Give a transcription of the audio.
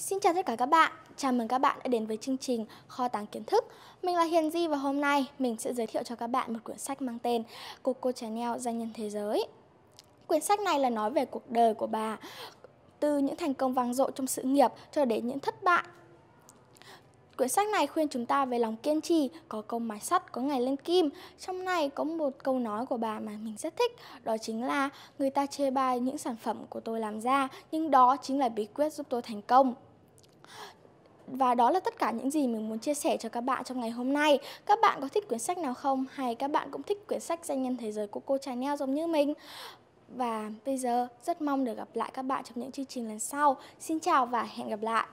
Xin chào tất cả các bạn, chào mừng các bạn đã đến với chương trình Kho tàng kiến thức. Mình là Hiền Di và hôm nay mình sẽ giới thiệu cho các bạn một quyển sách mang tên Coco Chanel Danh nhân thế giới. Quyển sách này là nói về cuộc đời của bà, từ những thành công vang dội trong sự nghiệp cho đến những thất bại. Quyển sách này khuyên chúng ta về lòng kiên trì, có câu mài sắt, có ngày lên kim. Trong này có một câu nói của bà mà mình rất thích, đó chính là người ta chê bai những sản phẩm của tôi làm ra, nhưng đó chính là bí quyết giúp tôi thành công. Và đó là tất cả những gì mình muốn chia sẻ cho các bạn trong ngày hôm nay. Các bạn có thích quyển sách nào không? Hay các bạn cũng thích quyển sách danh nhân thế giới của cô Chanel giống như mình? Và bây giờ rất mong được gặp lại các bạn trong những chương trình lần sau. Xin chào và hẹn gặp lại!